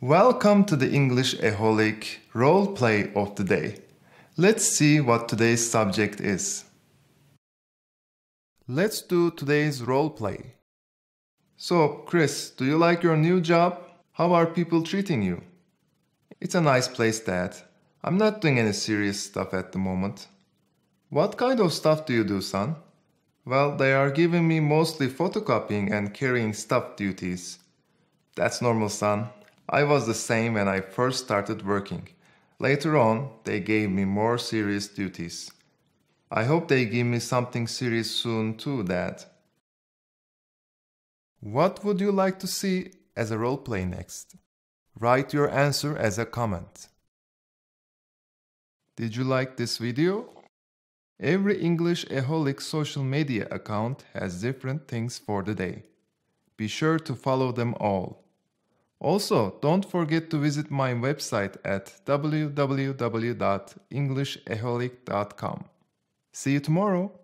Welcome to the English Eholic role play of the day. Let's see what today's subject is. Let's do today's role play. So, Chris, do you like your new job? How are people treating you? It's a nice place, Dad. I'm not doing any serious stuff at the moment. What kind of stuff do you do, son? Well, they are giving me mostly photocopying and carrying stuff duties. That's normal, son. I was the same when I first started working. Later on, they gave me more serious duties. I hope they give me something serious soon too, Dad. What would you like to see as a roleplay next? Write your answer as a comment. Did you like this video? Every English Aholic social media account has different things for the day. Be sure to follow them all. Also, don't forget to visit my website at www.englishaholic.com. See you tomorrow!